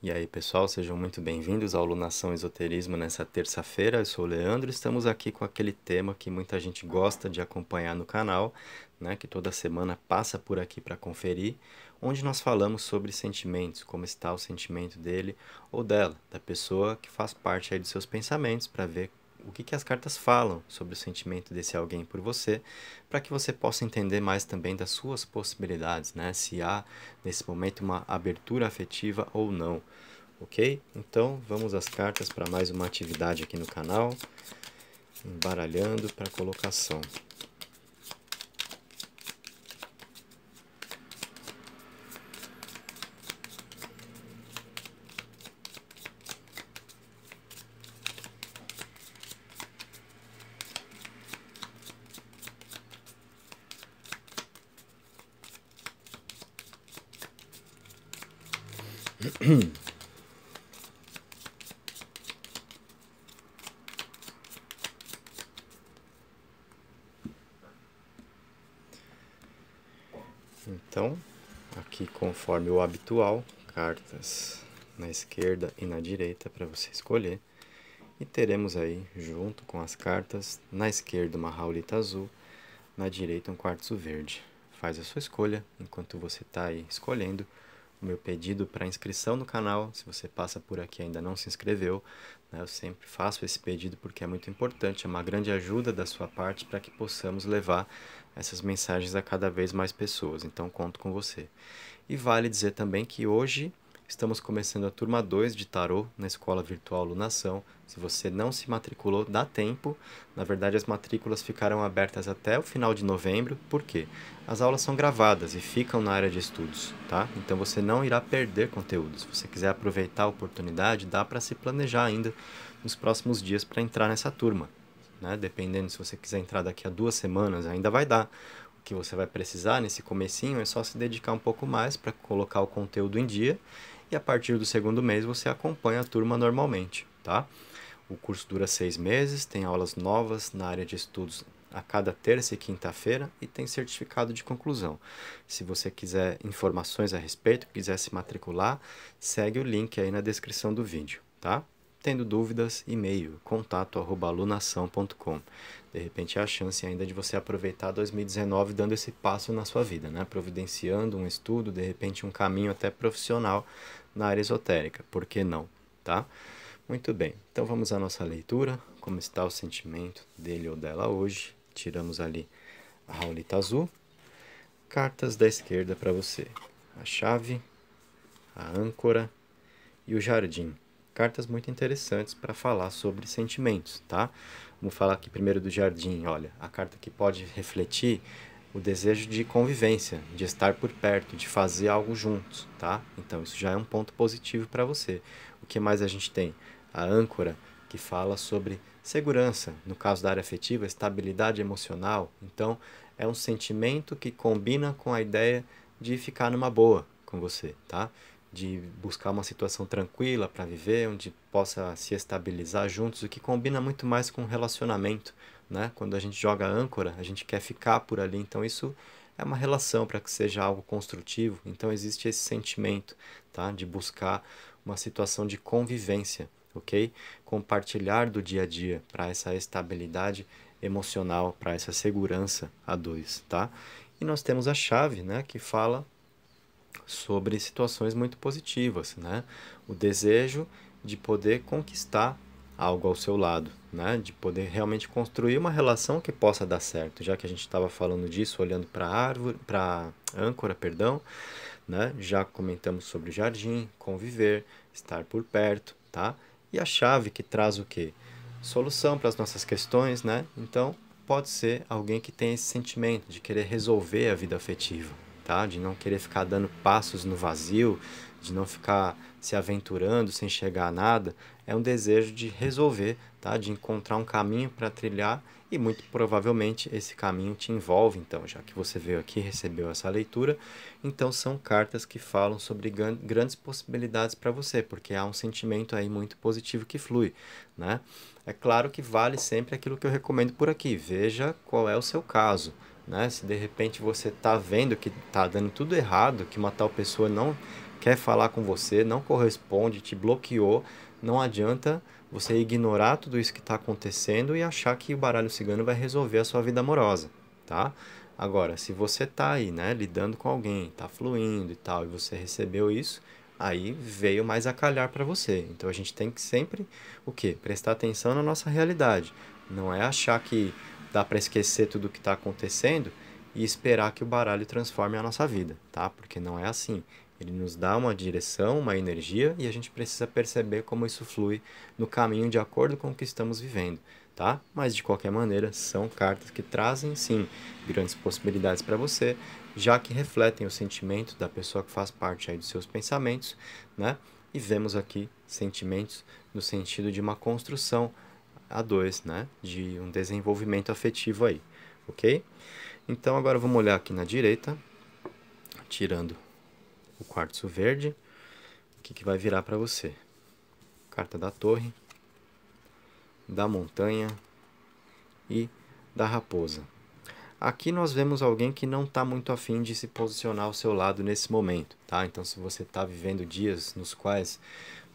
E aí, pessoal, sejam muito bem-vindos ao Lunação Esoterismo nessa terça-feira. Eu sou o Leandro, estamos aqui com aquele tema que muita gente gosta de acompanhar no canal, né, que toda semana passa por aqui para conferir, onde nós falamos sobre sentimentos, como está o sentimento dele ou dela, da pessoa que faz parte aí dos seus pensamentos, para ver o que, que as cartas falam sobre o sentimento desse alguém por você, para que você possa entender mais também das suas possibilidades, né? Se há nesse momento uma abertura afetiva ou não, ok? Então vamos às cartas para mais uma atividade aqui no canal, embaralhando para colocação. Então, aqui conforme o habitual, cartas na esquerda e na direita para você escolher. E teremos aí, junto com as cartas, na esquerda uma raulita azul, na direita um quartzo verde. Faz a sua escolha, enquanto você está aí escolhendo, o meu pedido para inscrição no canal. Se você passa por aqui e ainda não se inscreveu, né, eu sempre faço esse pedido porque é muito importante, é uma grande ajuda da sua parte para que possamos levar essas mensagens a cada vez mais pessoas. Então conto com você. E vale dizer também que hoje Estamos começando a turma 2 de tarô na escola virtual Lunação. Se você não se matriculou, dá tempo. Na verdade, as matrículas ficaram abertas até o final de novembro, por quê? As aulas são gravadas e ficam na área de estudos, tá? Então você não irá perder conteúdo. Se você quiser aproveitar a oportunidade, dá para se planejar ainda nos próximos dias para entrar nessa turma. Né? Dependendo se você quiser entrar daqui a duas semanas, ainda vai dar O que você vai precisar nesse comecinho é só se dedicar um pouco mais para colocar o conteúdo em dia e a partir do segundo mês você acompanha a turma normalmente, tá? O curso dura seis meses, tem aulas novas na área de estudos a cada terça e quinta-feira e tem certificado de conclusão. Se você quiser informações a respeito, quiser se matricular, segue o link aí na descrição do vídeo, tá? Tendo dúvidas, e-mail contato@alunação.com. De repente é a chance ainda de você aproveitar 2019 dando esse passo na sua vida, né? Providenciando um estudo, de repente um caminho até profissional na área esotérica, por que não, tá? Muito bem. Então vamos à nossa leitura, como está o sentimento dele ou dela hoje. Tiramos ali a Raulita azul. Cartas da esquerda para você. A chave, a âncora e o jardim cartas muito interessantes para falar sobre sentimentos, tá? Vamos falar aqui primeiro do jardim, olha, a carta que pode refletir o desejo de convivência, de estar por perto, de fazer algo juntos, tá? Então isso já é um ponto positivo para você. O que mais a gente tem? A âncora, que fala sobre segurança, no caso da área afetiva, estabilidade emocional. Então, é um sentimento que combina com a ideia de ficar numa boa com você, tá? de buscar uma situação tranquila para viver, onde possa se estabilizar juntos, o que combina muito mais com relacionamento, né? Quando a gente joga âncora, a gente quer ficar por ali, então isso é uma relação para que seja algo construtivo. Então existe esse sentimento, tá? De buscar uma situação de convivência, ok? Compartilhar do dia a dia para essa estabilidade emocional, para essa segurança a dois, tá? E nós temos a chave, né? Que fala sobre situações muito positivas, né? O desejo de poder conquistar algo ao seu lado, né? De poder realmente construir uma relação que possa dar certo, já que a gente estava falando disso, olhando para árvore, para âncora, perdão, né? Já comentamos sobre jardim, conviver, estar por perto, tá? E a chave que traz o quê? Solução para as nossas questões, né? Então, pode ser alguém que tem esse sentimento de querer resolver a vida afetiva, tá? De não querer ficar dando passos no vazio, de não ficar se aventurando sem chegar a nada, é um desejo de resolver, tá? De encontrar um caminho para trilhar e muito provavelmente esse caminho te envolve, então, já que você veio aqui recebeu essa leitura, então são cartas que falam sobre grandes possibilidades para você, porque há um sentimento aí muito positivo que flui, né? É claro que vale sempre aquilo que eu recomendo por aqui, veja qual é o seu caso, né? Se de repente você está vendo que está dando tudo errado, que uma tal pessoa não quer falar com você, não corresponde, te bloqueou, não adianta você ignorar tudo isso que está acontecendo e achar que o baralho cigano vai resolver a sua vida amorosa, tá? Agora, se você está aí, né, lidando com alguém, está fluindo e tal, e você recebeu isso, aí veio mais a calhar para você. Então a gente tem que sempre o quê? Prestar atenção na nossa realidade. Não é achar que dá para esquecer tudo o que está acontecendo e esperar que o baralho transforme a nossa vida, tá? Porque não é assim. Ele nos dá uma direção, uma energia e a gente precisa perceber como isso flui no caminho de acordo com o que estamos vivendo, tá? Mas de qualquer maneira, são cartas que trazem sim grandes possibilidades para você, já que refletem o sentimento da pessoa que faz parte aí dos seus pensamentos, né? E vemos aqui sentimentos no sentido de uma construção a dois, né? De um desenvolvimento afetivo aí, ok? Então agora vamos olhar aqui na direita, tirando o quartzo verde, o que, que vai virar para você? Carta da torre, da montanha e da raposa. Aqui nós vemos alguém que não está muito afim de se posicionar ao seu lado nesse momento, tá? Então, se você está vivendo dias nos quais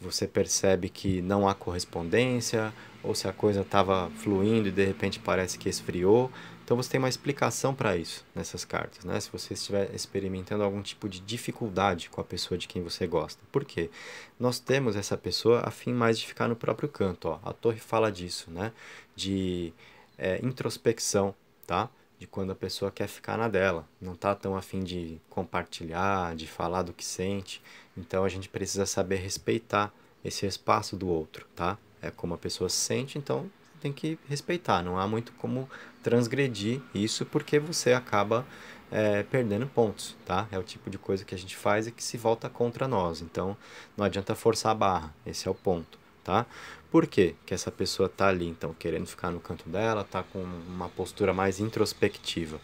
você percebe que não há correspondência, ou se a coisa estava fluindo e de repente parece que esfriou. Então você tem uma explicação para isso nessas cartas, né? Se você estiver experimentando algum tipo de dificuldade com a pessoa de quem você gosta. Por quê? Nós temos essa pessoa a fim mais de ficar no próprio canto, ó. A torre fala disso, né? De é, introspecção, tá? de quando a pessoa quer ficar na dela, não está tão afim de compartilhar, de falar do que sente. Então a gente precisa saber respeitar esse espaço do outro, tá? É como a pessoa se sente, então tem que respeitar. Não há muito como transgredir isso porque você acaba é, perdendo pontos, tá? É o tipo de coisa que a gente faz e que se volta contra nós. Então não adianta forçar a barra. Esse é o ponto tá? Por quê que essa pessoa está ali, então, querendo ficar no canto dela, está com uma postura mais introspectiva?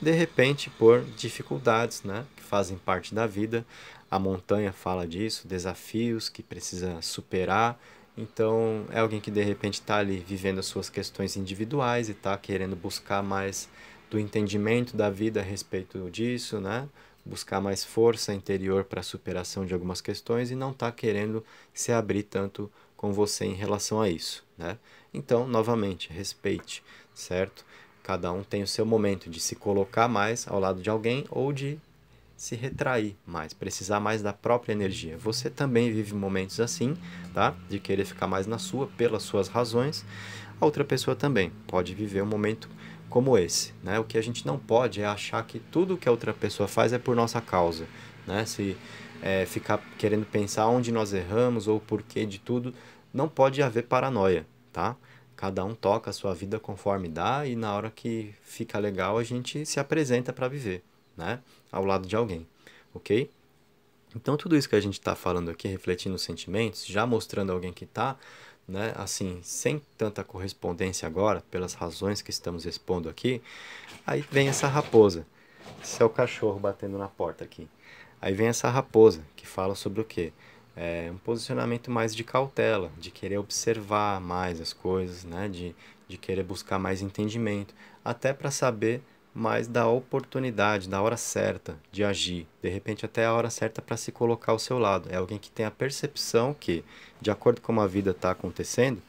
De repente, por dificuldades, né, que fazem parte da vida. A montanha fala disso, desafios que precisa superar, então, é alguém que de repente está ali vivendo as suas questões individuais e está querendo buscar mais do entendimento da vida a respeito disso, né? Buscar mais força interior para a superação de algumas questões e não está querendo se abrir tanto com você em relação a isso, né? Então, novamente, respeite, certo? Cada um tem o seu momento de se colocar mais ao lado de alguém ou de se retrair mais, precisar mais da própria energia. Você também vive momentos assim, tá? De querer ficar mais na sua pelas suas razões. A outra pessoa também pode viver um momento como esse. Né? O que a gente não pode é achar que tudo que a outra pessoa faz é por nossa causa. Né? Se é, ficar querendo pensar onde nós erramos ou o porquê de tudo, não pode haver paranoia, tá? Cada um toca a sua vida conforme dá e na hora que fica legal a gente se apresenta para viver, né? Ao lado de alguém, ok? Então tudo isso que a gente está falando aqui, refletindo os sentimentos, já mostrando alguém que está né? Assim, sem tanta correspondência agora, pelas razões que estamos expondo aqui, aí vem essa raposa. Esse é o cachorro batendo na porta aqui. Aí vem essa raposa, que fala sobre o quê? É um posicionamento mais de cautela, de querer observar mais as coisas, né? De, de querer buscar mais entendimento, até para saber mas da oportunidade, da hora certa de agir. De repente, até a hora certa para se colocar ao seu lado. É alguém que tem a percepção que, de acordo com como a vida está acontecendo,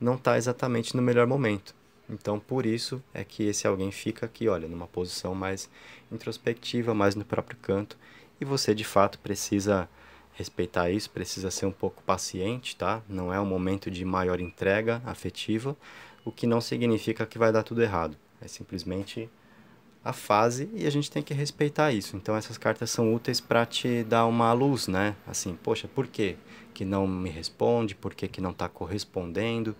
não está exatamente no melhor momento. Então, por isso é que esse alguém fica aqui, olha, numa posição mais introspectiva, mais no próprio canto. E você, de fato, precisa respeitar isso, precisa ser um pouco paciente, tá? Não é um momento de maior entrega afetiva, o que não significa que vai dar tudo errado. É simplesmente a fase e a gente tem que respeitar isso. Então essas cartas são úteis para te dar uma luz, né? Assim, poxa, por que que não me responde? Por que que não está correspondendo?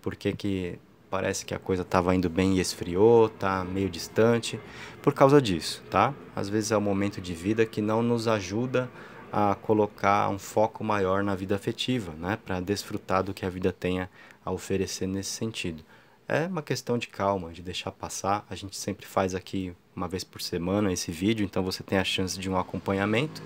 Por que que parece que a coisa estava indo bem e esfriou, tá meio distante? Por causa disso, tá? Às vezes é um momento de vida que não nos ajuda a colocar um foco maior na vida afetiva, né? Para desfrutar do que a vida tenha a oferecer nesse sentido. É uma questão de calma, de deixar passar. A gente sempre faz aqui uma vez por semana esse vídeo, então você tem a chance de um acompanhamento.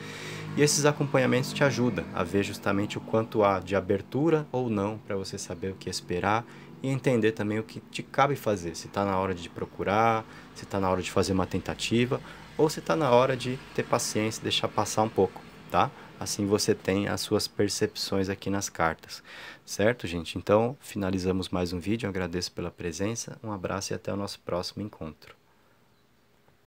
E esses acompanhamentos te ajudam a ver justamente o quanto há de abertura ou não para você saber o que esperar e entender também o que te cabe fazer. Se está na hora de procurar, se está na hora de fazer uma tentativa ou se está na hora de ter paciência, e deixar passar um pouco, tá? Assim você tem as suas percepções aqui nas cartas. Certo, gente? Então, finalizamos mais um vídeo. Eu agradeço pela presença. Um abraço e até o nosso próximo encontro.